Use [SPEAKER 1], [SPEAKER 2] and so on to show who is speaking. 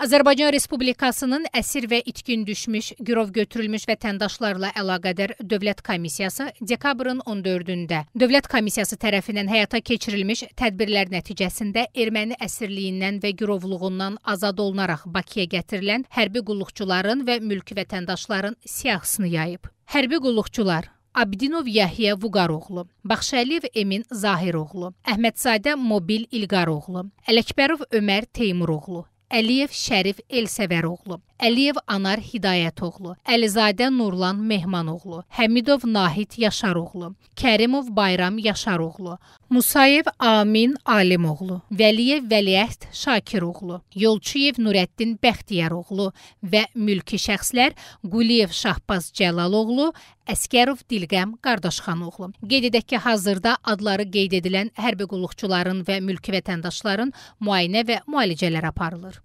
[SPEAKER 1] Azərbaycan Respublikasının əsir və itkin düşmüş, girov götürülmüş vətəndaşlarla əlaqədar Dövlət Komissiyası dekabrın 14-də Dövlət Komissiyası tərəfindən həyata keçirilmiş tədbirlər nəticəsində erməni əsirliyindən və girovluğundan azad olunaraq Bakıya gətirilən hərbi qulluqçuların və mülki vətəndaşların siyahısını yayıb. Hərbi qulluqçular Abdinov Yahya Vuqaroğlu, Baxşəliyev Emin Zahiroğlu, Əhmədzadə Mobil İlqaroğlu, Ələkbərov Ömər Teymuroğlu, Əliyev Şərif Elsəvəroğlu, Əliyev Anar Hidayətoğlu, Əlizadə Nurlan Mehmanoğlu, Həmidov Nahid Yaşaroğlu, Kərimov Bayram Yaşaroğlu, Musayev Amin Alimoğlu, Vəliyev Vəliəhd Şakiroğlu, Yolçuyev Nurəddin Bəxtiyaroğlu və mülki şəxslər Quliyev Şahbaz Cəlaloğlu, Əskərov Dilqəm Qardaşxanoğlu. Qeyd edək ki, hazırda adları qeyd edilən hərbi qulluqçuların və mülki vətəndaşların müayinə və müalicələr aparılır.